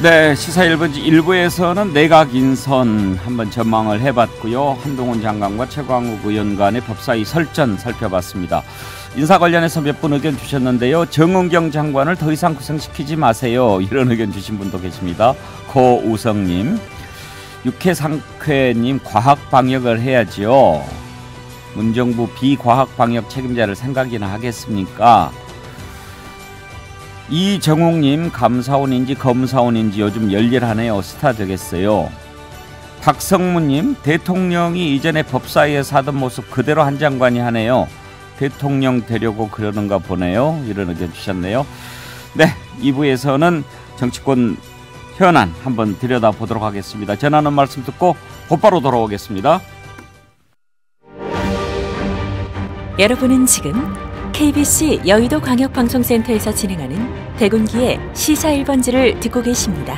네, 시사 일부지 일부에서는 내각 인선 한번 전망을 해봤고요. 한동훈 장관과 최광욱 의원 간의 법사위 설전 살펴봤습니다. 인사 관련해서 몇 분 의견 주셨는데요. 정은경 장관을 더 이상 구성시키지 마세요. 이런 의견 주신 분도 계십니다. 고우성님, 육해상쾌님 과학 방역을 해야지요. 문정부 비과학 방역 책임자를 생각이나 하겠습니까? 이정옥님 감사원인지 검사원인지 요즘 열일하네요. 스타 되겠어요. 박성문님 대통령이 이전에 법사위에사던 모습 그대로 한 장관이 하네요. 대통령 되려고 그러는가 보네요. 이런 의견 주셨네요. 네, 2부에서는 정치권 현안 한번 들여다보도록 하겠습니다. 전하는 말씀 듣고 곧바로 돌아오겠습니다. 여러분은 지금 KBC 여의도 광역방송센터에서 진행하는 대군기의 시사 1번지를 듣고 계십니다.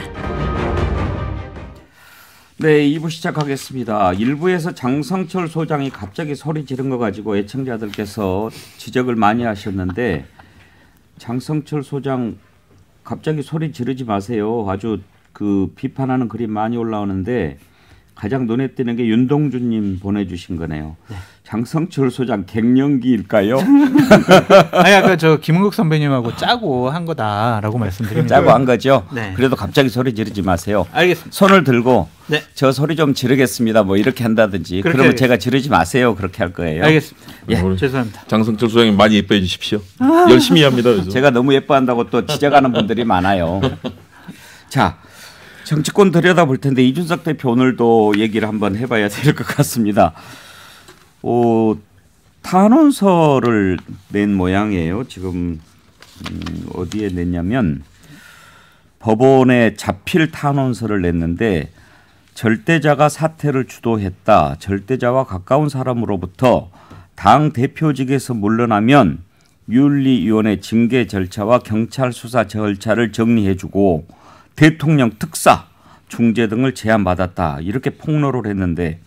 네, 2부 시작하겠습니다. 1부에서 장성철 소장이 갑자기 소리 지른 거 가지고 애청자들께서 지적을 많이 하셨는데 장성철 소장 갑자기 소리 지르지 마세요. 아주 그 비판하는 글이 많이 올라오는데 가장 눈에 띄는 게 윤동주님 보내주신 거네요. 네. 장성철 소장 갱년기일까요? 아니 아까 저 김은국 선배님하고 짜고 한 거다라고 말씀드립니다. 짜고 한 거죠. 네. 그래도 갑자기 소리 지르지 마세요. 알겠습니다. 손을 들고 네. 저 소리 좀 지르겠습니다. 뭐 이렇게 한다든지 그러면 알겠습니다. 제가 지르지 마세요. 그렇게 할 거예요. 알겠습니다. 예. 죄송합니다. 장성철 소장님 많이 예뻐해 주십시오. 아. 열심히 합니다. 그래서. 제가 너무 예뻐한다고 또 지적하는 분들이 많아요. 자. 정치권 들여다볼 텐데 이준석 대표 오늘도 얘기를 한번 해봐야 될 것 같습니다. 어, 탄원서를 낸 모양이에요. 지금 음, 어디에 냈냐면 법원에 자필 탄원서를 냈는데 절대자가 사태를 주도했다. 절대자와 가까운 사람으로부터 당 대표직에서 물러나면 윤리위원회 징계 절차와 경찰 수사 절차를 정리해주고 대통령 특사 중재 등을 제안받았다. 이렇게 폭로를 했는데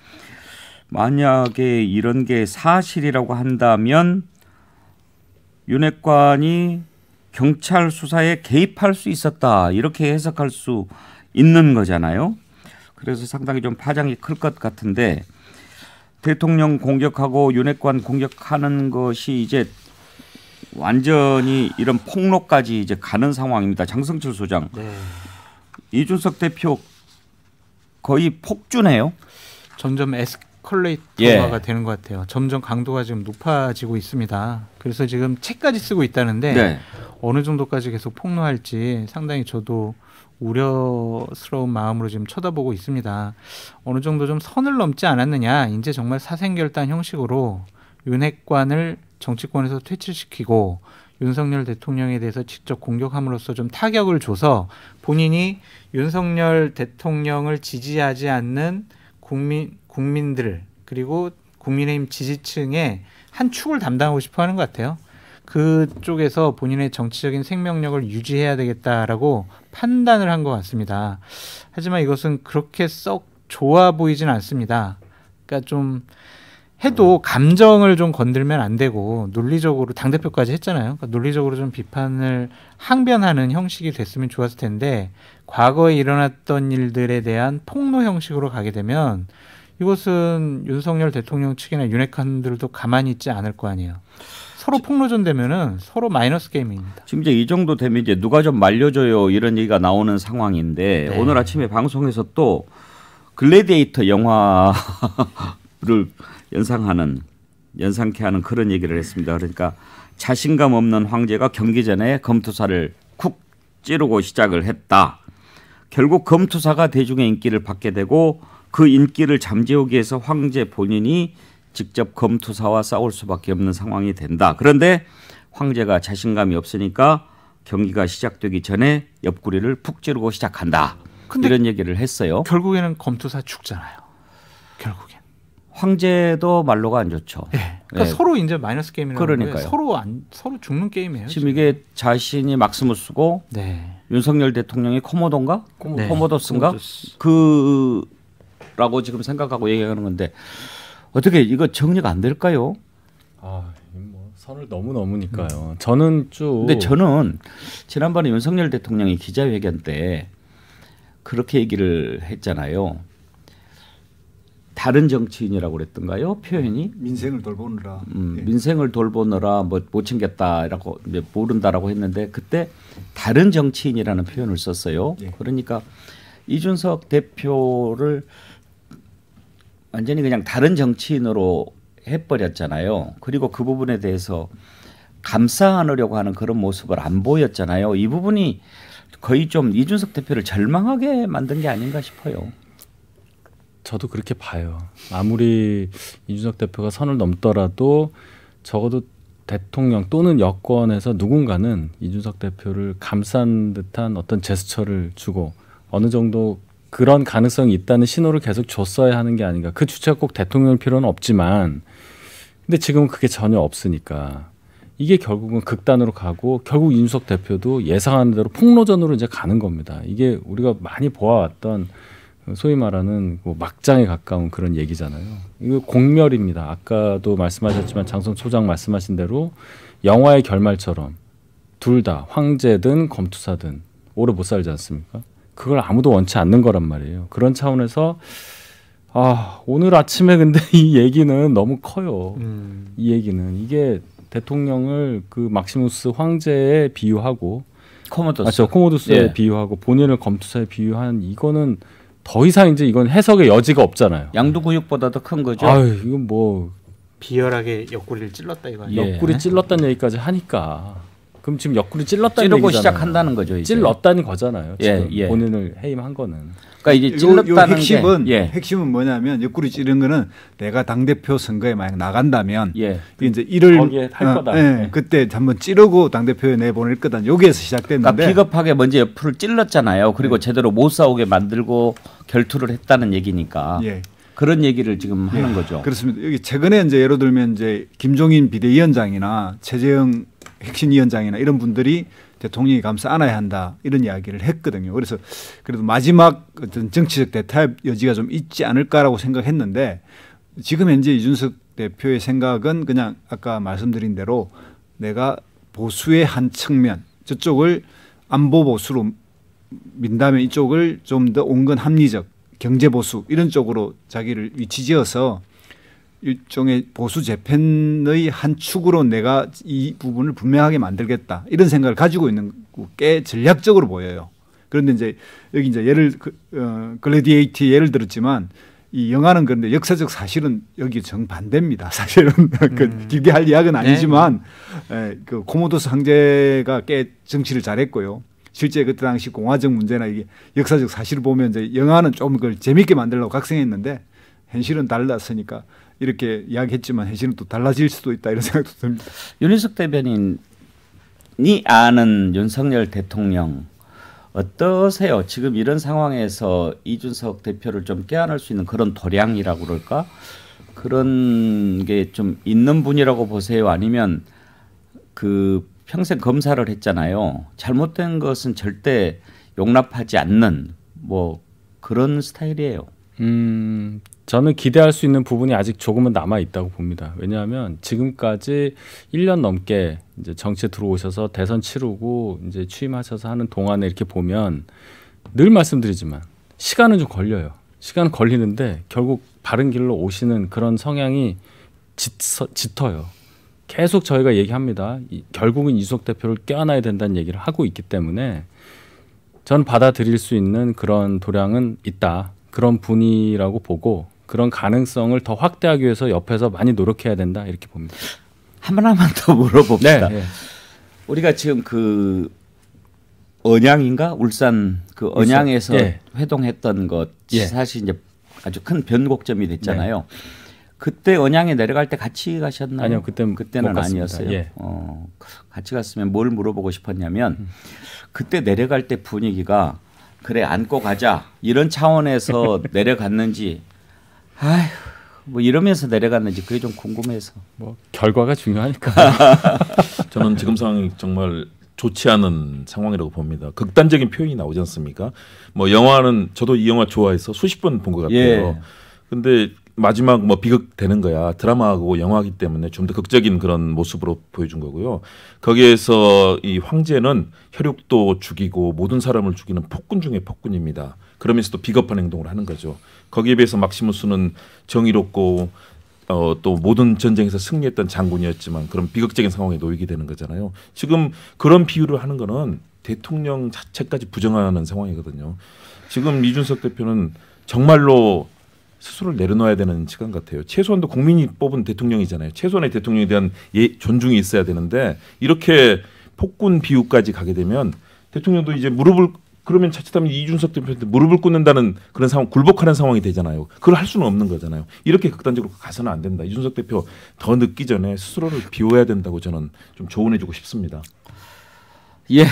만약에 이런 게 사실이라고 한다면 윤핵관이 경찰 수사에 개입할 수 있었다 이렇게 해석할 수 있는 거잖아요. 그래서 상당히 좀 파장이 클 것 같은데 대통령 공격하고 윤핵관 공격하는 것이 이제 완전히 이런 폭로까지 이제 가는 상황입니다. 장성철 소장, 네. 이준석 대표 거의 폭주네요. 점점 에스, 에스컬레이터가 예. 되는 것 같아요. 점점 강도가 지금 높아지고 있습니다. 그래서 지금 책까지 쓰고 있다는데 네. 어느 정도까지 계속 폭로할지 상당히 저도 우려스러운 마음으로 지금 쳐다보고 있습니다. 어느 정도 좀 선을 넘지 않았느냐. 이제 정말 사생결단 형식으로 윤핵관을 정치권에서 퇴출시키고 윤석열 대통령에 대해서 직접 공격함으로써 좀 타격을 줘서 본인이 윤석열 대통령을 지지하지 않는 국민 국민들 그리고 국민의힘 지지층의 한 축을 담당하고 싶어하는 것 같아요. 그쪽에서 본인의 정치적인 생명력을 유지해야 되겠다라고 판단을 한 것 같습니다. 하지만 이것은 그렇게 썩 좋아 보이진 않습니다. 그러니까 좀 해도 감정을 좀 건들면 안 되고 논리적으로 당 대표까지 했잖아요. 그러니까 논리적으로 좀 비판을 항변하는 형식이 됐으면 좋았을 텐데 과거에 일어났던 일들에 대한 폭로 형식으로 가게 되면 이것은 윤석열 대통령 측이나 윤핵관들도 가만히 있지 않을 거 아니에요. 서로 폭로전 되면은 서로 마이너스 게임입니다. 지금 이제 이 정도 되면 이제 누가 좀 말려줘요 이런 얘기가 나오는 상황인데 네. 오늘 아침에 방송에서 또 글래디에이터 영화를 연상하는 연상케 하는 그런 얘기를 했습니다. 그러니까 자신감 없는 황제가 경기 전에 검투사를 쿡 찌르고 시작을 했다. 결국 검투사가 대중의 인기를 받게 되고 그 인기를 잠재우기 위해서 황제 본인이 직접 검투사와 싸울 수밖에 없는 상황이 된다. 그런데 황제가 자신감이 없으니까 경기가 시작되기 전에 옆구리를 푹 찌르고 시작한다. 이런 얘기를 했어요. 결국에는 검투사 죽잖아요. 결국엔. 황제도 말로가 안 좋죠. 네. 그러니까 네. 서로 이제 마이너스 게임이라는 그러니까요. 서로 안 서로 죽는 게임이에요. 지금, 지금. 이게 자신이 막스무스고 네. 윤석열 대통령이 코모돈가 코모, 네. 코모도스인가 그라고 지금 생각하고 얘기하는 건데 어떻게 이거 정리가 안 될까요? 아, 뭐 선을 너무 넘으니까요. 음. 저는 쭉 근데 저는 지난번에 윤석열 대통령이 기자회견 때 그렇게 얘기를 했잖아요. 다른 정치인이라고 그랬던가요? 표현이 민생을 돌보느라 음, 예. 민생을 돌보느라 뭐못 챙겼다라고 모른다라고 했는데 그때 다른 정치인이라는 표현을 썼어요. 예. 그러니까 이준석 대표를 완전히 그냥 다른 정치인으로 해버렸잖아요. 그리고 그 부분에 대해서 감싸 안으려고 하는 그런 모습을 안 보였잖아요. 이 부분이 거의 좀 이준석 대표를 절망하게 만든 게 아닌가 싶어요. 저도 그렇게 봐요. 아무리 이준석 대표가 선을 넘더라도 적어도 대통령 또는 여권에서 누군가는 이준석 대표를 감싼 듯한 어떤 제스처를 주고 어느 정도 그런 가능성이 있다는 신호를 계속 줬어야 하는 게 아닌가. 그 주체가 꼭 대통령 필요는 없지만 근데 지금은 그게 전혀 없으니까 이게 결국은 극단으로 가고 결국 이준석 대표도 예상하는 대로 폭로전으로 이제 가는 겁니다. 이게 우리가 많이 보아왔던 소위 말하는 뭐 막장에 가까운 그런 얘기잖아요. 이거 공멸입니다. 아까도 말씀하셨지만 장성 소장 말씀하신 대로 영화의 결말처럼 둘 다 황제든 검투사든 오래 못 살지 않습니까? 그걸 아무도 원치 않는 거란 말이에요. 그런 차원에서 아 오늘 아침에 근데 이 얘기는 너무 커요. 음. 이 얘기는 이게 대통령을 그 막시무스 황제에 비유하고 코모도스, 아, 코모도스에 예. 비유하고 본인을 검투사에 비유한 이거는 더 이상 이제 이건 해석의 여지가 없잖아요. 양두구육보다도 큰 거죠. 아유, 이건 뭐 비열하게 옆구리를 찔렀다 이거. 예. 옆구리 찔렀다는 얘기까지 하니까 그럼 지금 옆구리 찔렀다는 찌고 시작한다는 거죠. 이제. 찔렀다는 거잖아요. 예, 지금 예, 본인을 해임한 거는. 그러니까 이게 찔렀다는 요, 요 핵심은 게, 예. 핵심은 뭐냐면 옆구리 찌른 거는 내가 당 대표 선거에 만약 나간다면 예. 이제 이를 거기에 할 어, 거다. 예, 예. 그때 한번 찌르고 당 대표에 내보낼 거다. 여기에서 시작됐는데 그러니까 비겁하게 먼저 옆을 찔렀잖아요. 그리고 제대로 못 싸우게 만들고 결투를 했다는 얘기니까. 그런 얘기를 지금 하는 거죠. 그렇습니다. 여기 최근에 이제 예를 들면 이제 김종인 비대위원장이나 최재형 핵심위원장이나 이런 분들이 대통령이 감싸 안아야 한다 이런 이야기를 했거든요. 그래서 그래도 마지막 어떤 정치적 대타협 여지가 좀 있지 않을까라고 생각했는데 지금 현재 이준석 대표의 생각은 그냥 아까 말씀드린 대로 내가 보수의 한 측면 저쪽을 안보 보수로 민다면 이쪽을 좀 더 온건 합리적 경제 보수 이런 쪽으로 자기를 위치지어서 일종의 보수 재팬의 한 축으로 내가 이 부분을 분명하게 만들겠다 이런 생각을 가지고 있는 꽤 전략적으로 보여요. 그런데 이제 여기 이제 예를 그, 어, 글래디에이트 예를 들었지만 이 영화는 그런데 역사적 사실은 여기 정반대입니다. 사실은 그 길게 음. 할 이야기는 네. 아니지만 네. 예, 에, 그 코모도스 황제가 꽤 정치를 잘했고요. 실제 그때 당시 공화정 문제나 이게 역사적 사실을 보면 이제 영화는 좀 그걸 재밌게 만들려고 각성했는데 현실은 달랐으니까 이렇게 이야기했지만 해지는또 달라질 수도 있다 이런 생각도 듭니다. 윤희숙 대변인이 아는 윤석열 대통령 어떠세요? 지금 이런 상황에서 이준석 대표를 좀 깨안을 수 있는 그런 도량이라고 그럴까? 그런 게 좀 있는 분이라고 보세요? 아니면 그 평생 검사를 했잖아요. 잘못된 것은 절대 용납하지 않는 뭐 그런 스타일이에요. 음, 저는 기대할 수 있는 부분이 아직 조금은 남아 있다고 봅니다. 왜냐하면 지금까지 1년 넘게 이제 정치에 들어오셔서 대선 치르고 이제 취임하셔서 하는 동안에 이렇게 보면 늘 말씀드리지만 시간은 좀 걸려요. 시간 걸리는데 결국 바른 길로 오시는 그런 성향이 짙어, 짙어요. 계속 저희가 얘기합니다. 이, 결국은 이석 대표를 껴안아야 된다는 얘기를 하고 있기 때문에 전 받아들일 수 있는 그런 도량은 있다. 그런 분이라고 보고 그런 가능성을 더 확대하기 위해서 옆에서 많이 노력해야 된다 이렇게 봅니다. 하나만 더 물어봅시다. 네, 네. 우리가 지금 그 언양인가 울산 그 언양에서 울산, 예. 회동했던 것 예. 사실 이제 아주 큰 변곡점이 됐잖아요. 네. 그때 언양에 내려갈 때 같이 가셨나요? 아니요, 그때 그때는 아니었어요. 예. 어, 같이 갔으면 뭘 물어보고 싶었냐면 음. 그때 내려갈 때 분위기가 그래 안고 가자 이런 차원에서 내려갔는지 아휴 뭐 이러면서 내려갔는지 그게 좀 궁금해서 뭐 결과가 중요하니까 저는 지금 상황이 정말 좋지 않은 상황이라고 봅니다. 극단적인 표현이 나오지 않습니까? 뭐 영화는 저도 이 영화 좋아해서 수십 번 본 것 같아요. 예. 근데 마지막 뭐 비극되는 거야 드라마하고 영화기 때문에 좀 더 극적인 그런 모습으로 보여준 거고요. 거기에서 이 황제는 혈육도 죽이고 모든 사람을 죽이는 폭군 중의 폭군입니다. 그러면서도 비겁한 행동을 하는 거죠. 거기에 비해서 막시무스는 정의롭고 어, 또 모든 전쟁에서 승리했던 장군이었지만 그런 비극적인 상황에 놓이게 되는 거잖아요. 지금 그런 비유를 하는 거는 대통령 자체까지 부정하는 상황이거든요. 지금 이준석 대표는 정말로 스스로를 내려놓아야 되는 시간 같아요. 최소한도 국민이 뽑은 대통령이잖아요. 최소한의 대통령에 대한 예, 존중이 있어야 되는데 이렇게 폭군 비유까지 가게 되면 대통령도 이제 무릎을 그러면 자칫하면 이준석 대표한테 무릎을 꿇는다는 그런 상황, 굴복하는 상황이 되잖아요. 그걸 할 수는 없는 거잖아요. 이렇게 극단적으로 가서는 안 된다. 이준석 대표 더 늦기 전에 스스로를 비워야 된다고 저는 좀 조언해주고 싶습니다. 예,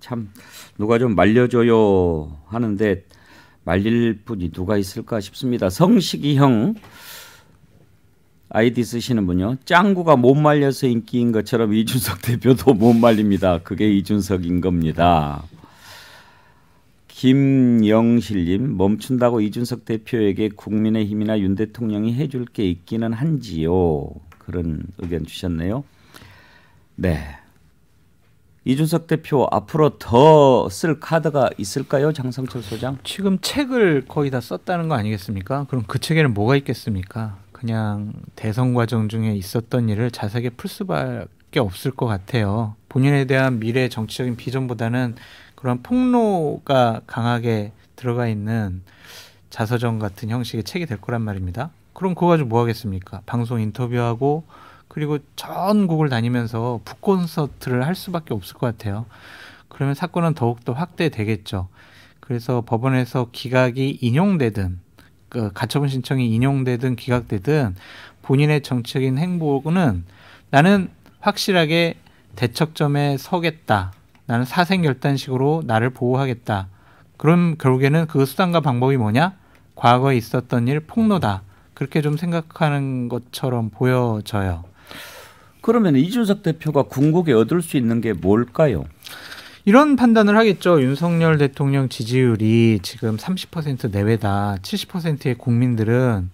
참 누가 좀 말려줘요 하는데 말릴 분이 누가 있을까 싶습니다. 성식이형 아이디 쓰시는 분요. 짱구가 못 말려서 인기인 것처럼 이준석 대표도 못 말립니다. 그게 이준석인 겁니다. 김영실님 멈춘다고 이준석 대표에게 국민의힘이나 윤 대통령이 해줄 게 있기는 한지요. 그런 의견 주셨네요. 네. 이준석 대표 앞으로 더 쓸 카드가 있을까요, 장성철 소장? 지금 책을 거의 다 썼다는 거 아니겠습니까? 그럼 그 책에는 뭐가 있겠습니까? 그냥 대선 과정 중에 있었던 일을 자세하게 풀 수밖에 수밖에 없을 것 같아요. 본인에 대한 미래 정치적인 비전보다는 그런 폭로가 강하게 들어가 있는 자서전 같은 형식의 책이 될 거란 말입니다. 그럼 그거 가지고 뭐 하겠습니까? 방송 인터뷰하고 그리고 전국을 다니면서 북콘서트를 할 수밖에 없을 것 같아요. 그러면 사건은 더욱더 확대되겠죠. 그래서 법원에서 기각이 인용되든 그 가처분 신청이 인용되든 기각되든 본인의 정치적인 행보는 나는 확실하게 대척점에 서겠다. 나는 사생결단식으로 나를 보호하겠다. 그럼 결국에는 그 수단과 방법이 뭐냐? 과거에 있었던 일 폭로다. 그렇게 좀 생각하는 것처럼 보여져요. 그러면 이준석 대표가 궁극에 얻을 수 있는 게 뭘까요? 이런 판단을 하겠죠. 윤석열 대통령 지지율이 지금 30% 내외다. 70%의 국민들은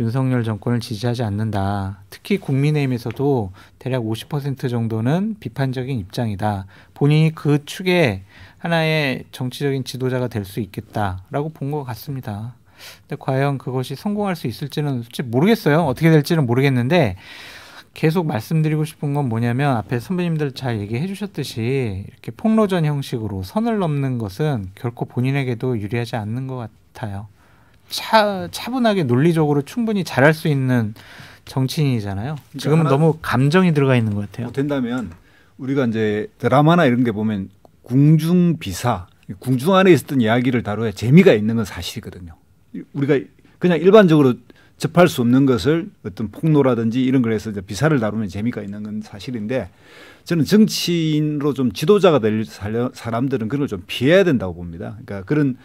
윤석열 정권을 지지하지 않는다. 특히 국민의힘에서도 대략 50% 정도는 비판적인 입장이다. 본인이 그 축에 하나의 정치적인 지도자가 될 수 있겠다라고 본 것 같습니다. 근데 과연 그것이 성공할 수 있을지는 솔직히 모르겠어요. 어떻게 될지는 모르겠는데 계속 말씀드리고 싶은 건 뭐냐면 앞에 선배님들 잘 얘기해 주셨듯이 이렇게 폭로전 형식으로 선을 넘는 것은 결코 본인에게도 유리하지 않는 것 같아요. 차, 차분하게 논리적으로 충분히 잘할 수 있는 정치인이잖아요. 그러니까 지금 너무 감정이 들어가 있는 것 같아요. 뭐 된다면 우리가 이제 드라마나 이런 게 보면 궁중 비사, 궁중 안에 있었던 이야기를 다뤄야 재미가 있는 건 사실이거든요. 우리가 그냥 일반적으로 접할 수 없는 것을 어떤 폭로라든지 이런 걸 해서 비사를 다루면 재미가 있는 건 사실인데 저는 정치인으로 좀 지도자가 될 사람들은 그걸 좀 피해야 된다고 봅니다. 그러니까 그런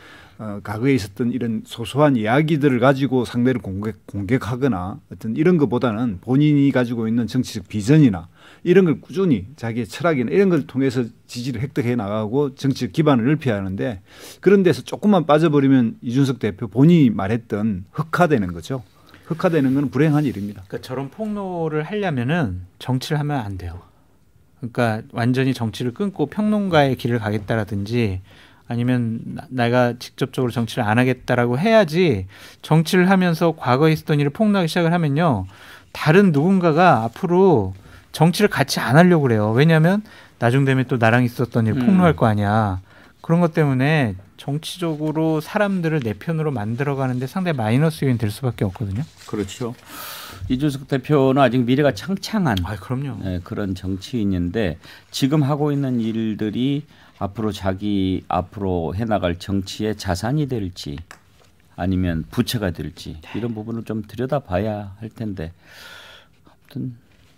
어, 과거에 있었던 이런 소소한 이야기들을 가지고 상대를 공격, 공격하거나 어떤 이런 것보다는 본인이 가지고 있는 정치적 비전이나 이런 걸 꾸준히 자기의 철학이나 이런 걸 통해서 지지를 획득해 나가고 정치적 기반을 넓혀야 하는데 그런 데서 조금만 빠져버리면 이준석 대표 본인이 말했던 흑화되는 거죠. 흑화되는 건 불행한 일입니다. 그러니까 저런 폭로를 하려면은 정치를 하면 안 돼요. 그러니까 완전히 정치를 끊고 평론가의 길을 가겠다라든지 아니면 나, 내가 직접적으로 정치를 안 하겠다라고 해야지 정치를 하면서 과거에 있었던 일을 폭로하기 시작을 하면요. 다른 누군가가 앞으로 정치를 같이 안 하려고 그래요. 왜냐하면 나중 되면 또 나랑 있었던 일 음. 폭로할 음. 거 아니야. 그런 것 때문에 정치적으로 사람들을 내 편으로 만들어가는데 상당히 마이너스 요인 될 수밖에 없거든요. 그렇죠. 이준석 대표는 아직 미래가 창창한 아, 그럼요. 네, 그런 정치인인데 지금 하고 있는 일들이 앞으로 자기 앞으로 해나갈 정치의 자산이 될지 아니면 부채가 될지 네. 이런 부분을 좀 들여다봐야 할 텐데 아무튼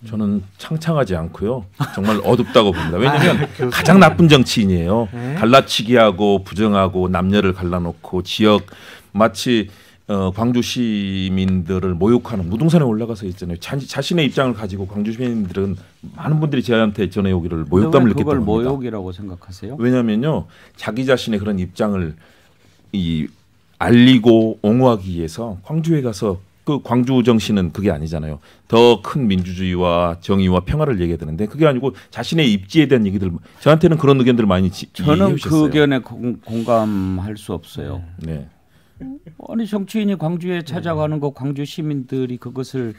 저는 음. 창창하지 않고요. 정말 어둡다고 봅니다. 왜냐하면 아, 가장 나쁜 정치인이에요. 네. 갈라치기하고 부정하고 남녀를 갈라놓고 지역 마치 어, 광주 시민들을 모욕하는 무등산에 올라가서 있잖아요. 자, 신의 입장을 가지고 광주 시민들은 많은 분들이 저한테 전해오기를 모욕감을 느꼈다고 니다 모욕이라고 생각하세요? 왜냐면요. 자기 자신의 그런 입장을 이 알리고 옹호하기 위해서 광주에 가서 그 광주 정신은 그게 아니잖아요. 더 큰 민주주의와 정의와 평화를 얘기해야 되는데 그게 아니고 자신의 입지에 대한 얘기들 저한테는 그런 의견들 많이 지, 저는 그 의견에 공, 감할수 없어요. 네. 아니 정치인이 광주에 찾아가는 네. 거 광주 시민들이 그것을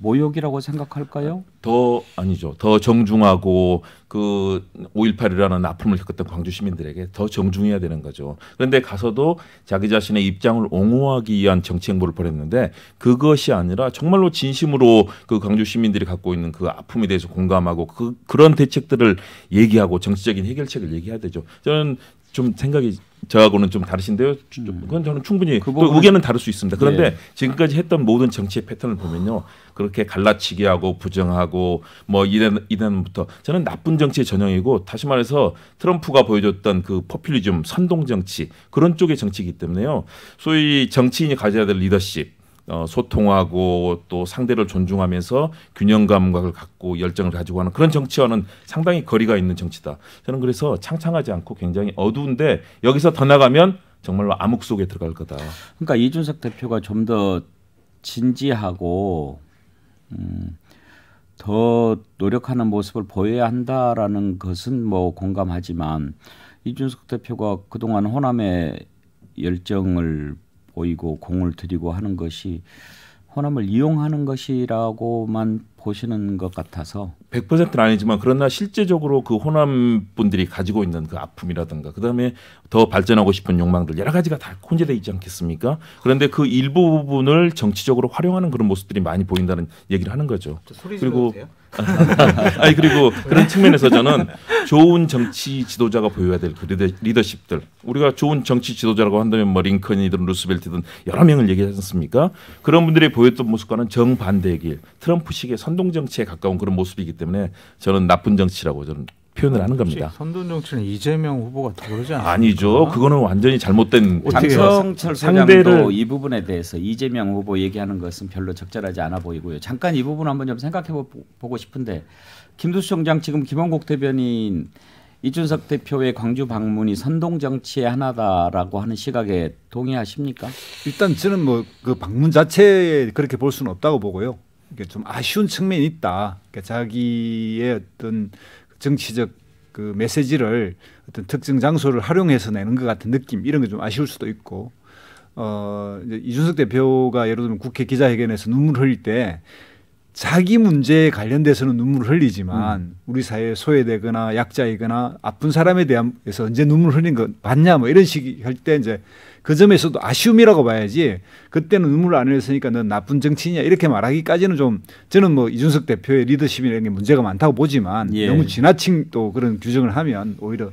모욕이라고 생각할까요? 더 아니죠. 더 정중하고 그 5.18이라는 아픔을 겪었던 광주 시민들에게 더 정중해야 되는 거죠. 그런데 가서도 자기 자신의 입장을 옹호하기 위한 정치 행보를 벌였는데 그것이 아니라 정말로 진심으로 그 광주 시민들이 갖고 있는 그 아픔에 대해서 공감하고 그 그런 대책들을 얘기하고 정치적인 해결책을 얘기해야 되죠. 저는 좀 생각이 저하고는 좀 다르신데요. 음. 그건 저는 충분히 그또 의견은 다를 수 있습니다. 그런데 예. 지금까지 했던 모든 정치의 패턴을 보면요, 그렇게 갈라치기하고 부정하고 뭐 이런 이런부터 저는 나쁜 정치의 전형이고 다시 말해서 트럼프가 보여줬던 그 포퓰리즘, 선동 정치 그런 쪽의 정치이기 때문에요. 소위 정치인이 가져야 될 리더십 어, 소통하고 또 상대를 존중하면서 균형감각을 갖고 열정을 가지고 하는 그런 정치와는 상당히 거리가 있는 정치다. 저는 그래서 창창하지 않고 굉장히 어두운데 여기서 더 나가면 정말로 암흑 속에 들어갈 거다. 그러니까 이준석 대표가 좀 더 진지하고 음, 더 노력하는 모습을 보여야 한다라는 것은 뭐 공감하지만 이준석 대표가 그동안 호남의 열정을 보이고 공을 들이고 하는 것이 호남을 이용하는 것이라고만 보시는 것 같아서 100%는 아니지만 그러나 실제적으로 그 호남 분들이 가지고 있는 그 아픔이라든가 그다음에 더 발전하고 싶은 욕망들 여러 가지가 다 혼재되어 있지 않겠습니까? 그런데 그 일부 부분을 정치적으로 활용하는 그런 모습들이 많이 보인다는 얘기를 하는 거죠. 그리고 돼요? 아니 그리고 그런 측면에서 저는 좋은 정치 지도자가 보여야 될 그 리더십들 우리가 좋은 정치 지도자라고 한다면 뭐 링컨이든 루스벨트든 여러 명을 얘기하지 않습니까? 그런 분들이 보였던 모습과는 정반대의 길 트럼프식의 선동 정치에 가까운 그런 모습이기 때문에 저는 나쁜 정치라고 저는 표현을 하는 겁니다. 선동 정치는 이재명 후보가 더 그러지 않습니 아니죠. 그거는 완전히 잘못된 장성철 소장도 이 부분에 대해서 이재명 후보 얘기하는 것은 별로 적절하지 않아 보이고요. 잠깐 이 부분 한번 좀 생각해 보고 싶은데 김두수 총장 지금 김원국 대변인 이준석 대표의 광주 방문이 선동 정치의 하나다라고 하는 시각에 동의하십니까? 일단 저는 뭐 그 방문 자체에 그렇게 볼 수는 없다고 보고요. 이게 좀 아쉬운 측면이 있다. 그러니까 자기의 어떤 정치적 그 메시지를 어떤 특정 장소를 활용해서 내는 것 같은 느낌 이런 게 좀 아쉬울 수도 있고 어 이제 이준석 대표가 예를 들면 국회 기자회견에서 눈물 흘릴 때 자기 문제에 관련돼서는 눈물 흘리지만 음. 우리 사회에 소외되거나 약자이거나 아픈 사람에 대해서 한 언제 눈물 흘린 거 봤냐 뭐 이런 식이 할 때 이제 그 점에서도 아쉬움이라고 봐야지 그때는 눈물 안 흘렸으니까 넌 나쁜 정치인이야 이렇게 말하기까지는 좀 저는 뭐 이준석 대표의 리더십이라는 게 문제가 많다고 보지만 예. 너무 지나친 또 그런 규정을 하면 오히려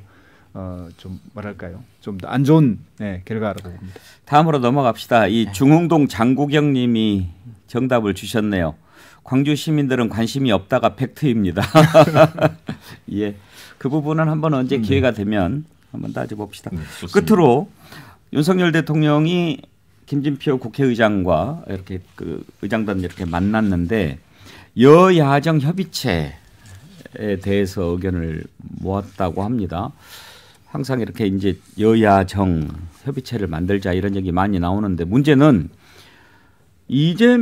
어좀 뭐랄까요 좀 더 안 좋은 네, 결과라고 봅니다. 다음으로 넘어갑시다. 이 네. 중흥동 장국영님이 정답을 주셨네요. 광주 시민들은 관심이 없다가 팩트입니다. 예, 그 부분은 한번 언제 음. 기회가 되면 한번 따져봅시다. 네, 끝으로 윤석열 대통령이 김진표 국회의장과 이렇게 그 의장단 이렇게 만났는데 여야정 협의체에 대해서 의견을 모았다고 합니다. 항상 이렇게 이제 여야정 협의체를 만들자 이런 얘기 많이 나오는데 문제는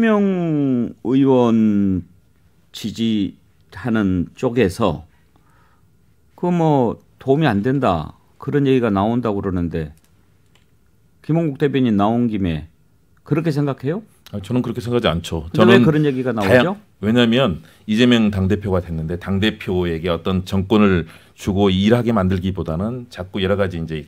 이재명 의원 지지하는 쪽에서 그 뭐 도움이 안 된다 그런 얘기가 나온다고 그러는데 김홍국 대변인 나온 김에 그렇게 생각해요? 아, 저는 그렇게 생각하지 않죠. 저는 그런 얘기가 나오죠? 다양, 왜냐하면 이재명 당 대표가 됐는데 당 대표에게 어떤 정권을 주고 일하게 만들기보다는 자꾸 여러 가지 이제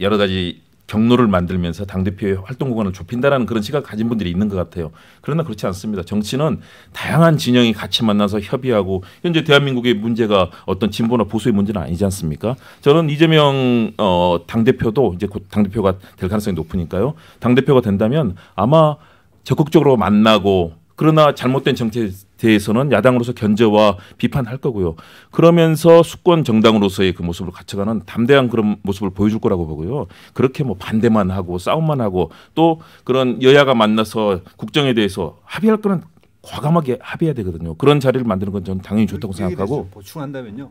여러 가지 경로를 만들면서 당대표의 활동 공간을 좁힌다라는 그런 시각 가진 분들이 있는 것 같아요. 그러나 그렇지 않습니다. 정치는 다양한 진영이 같이 만나서 협의하고 현재 대한민국의 문제가 어떤 진보나 보수의 문제는 아니지 않습니까? 저는 이재명 어, 당대표도 이제 곧 당대표가 될 가능성이 높으니까요. 당대표가 된다면 아마 적극적으로 만나고 그러나 잘못된 정책에 대해서는 야당으로서 견제와 비판할 거고요. 그러면서 수권 정당으로서의 그 모습을 갖춰가는 담대한 그런 모습을 보여줄 거라고 보고요. 그렇게 뭐 반대만 하고 싸움만 하고 또 그런 여야가 만나서 국정에 대해서 합의할 거는 과감하게 합의해야 되거든요. 그런 자리를 만드는 건 저는 당연히 좋다고 그 생각하고 보충한다면요.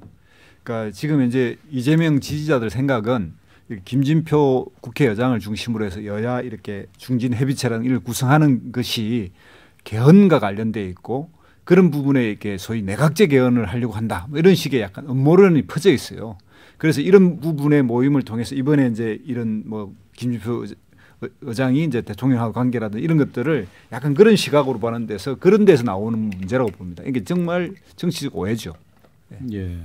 그러니까 지금 이제 이재명 지지자들 생각은 김진표 국회의장을 중심으로 해서 여야 이렇게 중진 해비체라는 이를 구성하는 것이 개헌과 관련되어 있고 그런 부분에 이렇게 소위 내각제 개헌을 하려고 한다 뭐 이런 식의 약간 음모론이 퍼져 있어요. 그래서 이런 부분의 모임을 통해서 이번에 이제 이런 뭐 김준표 의장이 이제 대통령하고 관계라든 이런 것들을 약간 그런 시각으로 보는 데서 그런 데서 나오는 문제라고 봅니다. 이게 정말 정치적 오해죠. 예. 예.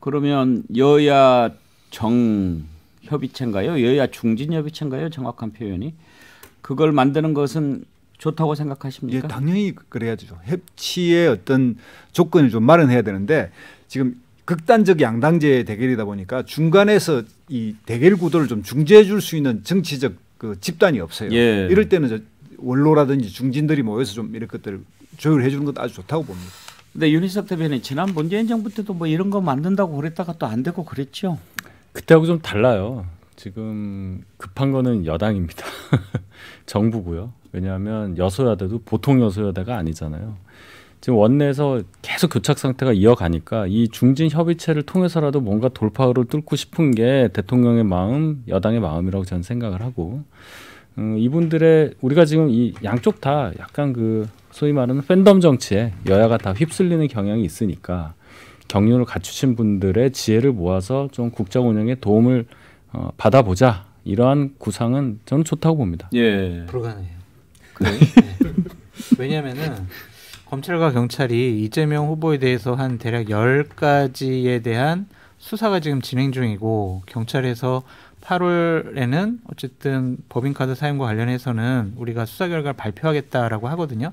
그러면 여야 정 협의체인가요? 여야 중진 협의체인가요? 정확한 표현이 그걸 만드는 것은 좋다고 생각하십니까? 예, 당연히 그래야죠. 협치의 어떤 조건을 좀 마련해야 되는데 지금 극단적 양당제 대결이다 보니까 중간에서 이 대결 구도를 좀 중재해 줄 수 있는 정치적 그 집단이 없어요. 예. 이럴 때는 저 원로라든지 중진들이 모여서 좀 이런 것들을 조율해 주는 것도 아주 좋다고 봅니다. 근데 윤희석 대변인 지난 문재인 정부 때도 뭐 이런 거 만든다고 그랬다가 또 안 되고 그랬죠. 그때하고 좀 달라요. 지금 급한 거는 여당입니다. 정부고요. 왜냐하면 여소야대도 보통 여소야대가 아니잖아요. 지금 원내에서 계속 교착 상태가 이어가니까 이 중진 협의체를 통해서라도 뭔가 돌파구를 뚫고 싶은 게 대통령의 마음, 여당의 마음이라고 저는 생각을 하고 음, 이분들의 우리가 지금 이 양쪽 다 약간 그 소위 말하는 팬덤 정치에 여야가 다 휩쓸리는 경향이 있으니까 경륜을 갖추신 분들의 지혜를 모아서 좀 국정 운영에 도움을 어, 받아보자 이러한 구상은 저는 좋다고 봅니다. 예. 불가능해요. 그, 왜냐면은 검찰과 경찰이 이재명 후보에 대해서 한 대략 1 0가지에 대한 수사가 지금 진행 중이고 경찰에서 8월에는 어쨌든 법인카드 사용과 관련해서는 우리가 수사 결과를 발표하겠다라고 하거든요.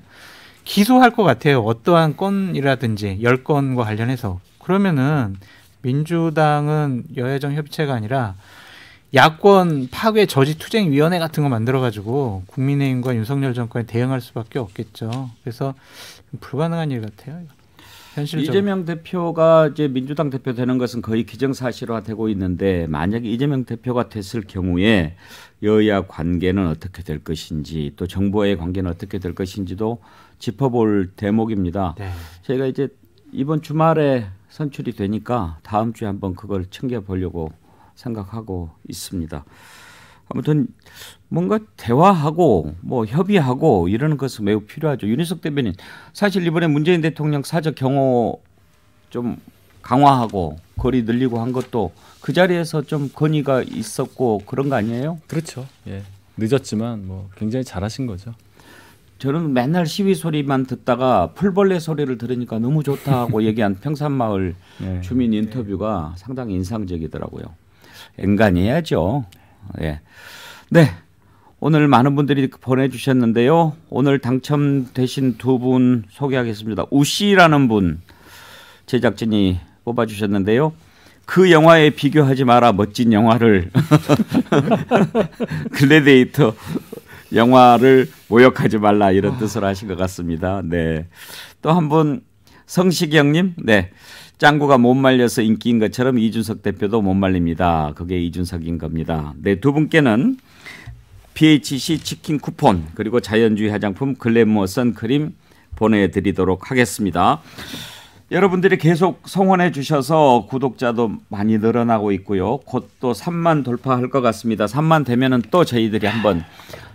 기소할 것 같아요. 어떠한 건이라든지 열 건과 관련해서 그러면은 민주당은 여야정 협의체가 아니라 야권 파괴 저지 투쟁 위원회 같은 거 만들어 가지고 국민의힘과 윤석열 정권에 대응할 수밖에 없겠죠. 그래서 불가능한 일 같아요. 현실적으로. 이재명 대표가 이제 민주당 대표 되는 것은 거의 기정사실화되고 있는데 만약에 이재명 대표가 됐을 경우에 여야 관계는 어떻게 될 것인지 또 정부와의 관계는 어떻게 될 것인지도 짚어볼 대목입니다. 네. 저희가 이제 이번 주말에 선출이 되니까 다음 주에 한번 그걸 챙겨 보려고 생각하고 있습니다. 아무튼 뭔가 대화하고 뭐 협의하고 이러는 것은 매우 필요하죠. 윤희석 대변인 사실 이번에 문재인 대통령 사적 경호 좀 강화하고 거리 늘리고 한 것도 그 자리에서 좀 건의가 있었고 그런 거 아니에요? 그렇죠. 예. 늦었지만 뭐 굉장히 잘하신 거죠. 저는 맨날 시위 소리만 듣다가 풀벌레 소리를 들으니까 너무 좋다고 얘기한 평산마을 네. 주민 인터뷰가 상당히 인상적이더라고요. 인간이 해야죠. 예. 네. 오늘 많은 분들이 보내주셨는데요. 오늘 당첨되신 두 분 소개하겠습니다. 우씨라는 분 제작진이 뽑아주셨는데요. 그 영화에 비교하지 마라 멋진 영화를 글래데이터 영화를 모욕하지 말라 이런 뜻으 하신 것 같습니다. 네. 또 한 분 성시경님, 네. 짱구가 못 말려서 인기인 것처럼 이준석 대표도 못 말립니다. 그게 이준석인 겁니다. 네, 두 분께는 b h c 치킨 쿠폰 그리고 자연주의 화장품 글래머 선크림 보내드리도록 하겠습니다. 여러분들이 계속 성원해 주셔서 구독자도 많이 늘어나고 있고요. 곧 또 3만 돌파할 것 같습니다. 3만 되면은 또 저희들이 한번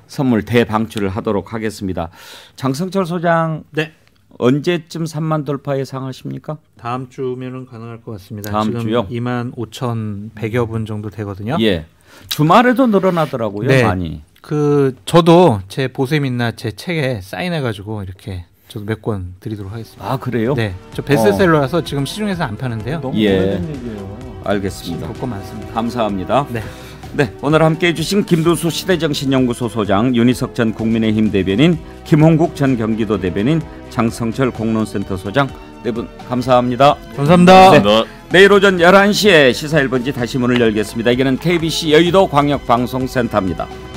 선물 대방출을 하도록 하겠습니다. 장성철 소장. 네. 언제쯤 3만 돌파 예상하십니까? 다음 주면은 가능할 것 같습니다. 다음 주요? 2만 5천 100여 분 정도 되거든요. 예. 주말에도 늘어나더라고요, 네. 많이. 그 저도 제 보셈이나 제 책에 사인해 가지고 이렇게 저도 몇 권 드리도록 하겠습니다. 아, 그래요? 네. 저 베스트셀러라서 어. 지금 시중에서 안 파는데요. 너무 예. 얘기예요. 알겠습니다. 볼거 많습니다. 감사합니다. 네. 네, 오늘 함께해 주신 김두수 시대정신연구소 소장, 윤희석 전 국민의힘 대변인, 김홍국 전 경기도 대변인, 장성철 공론센터 소장 네 분 감사합니다. 감사합니다. 네, 내일 오전 11시에 시사 1번지 다시 문을 열겠습니다. 이기는 KBC 여의도 광역방송센터입니다.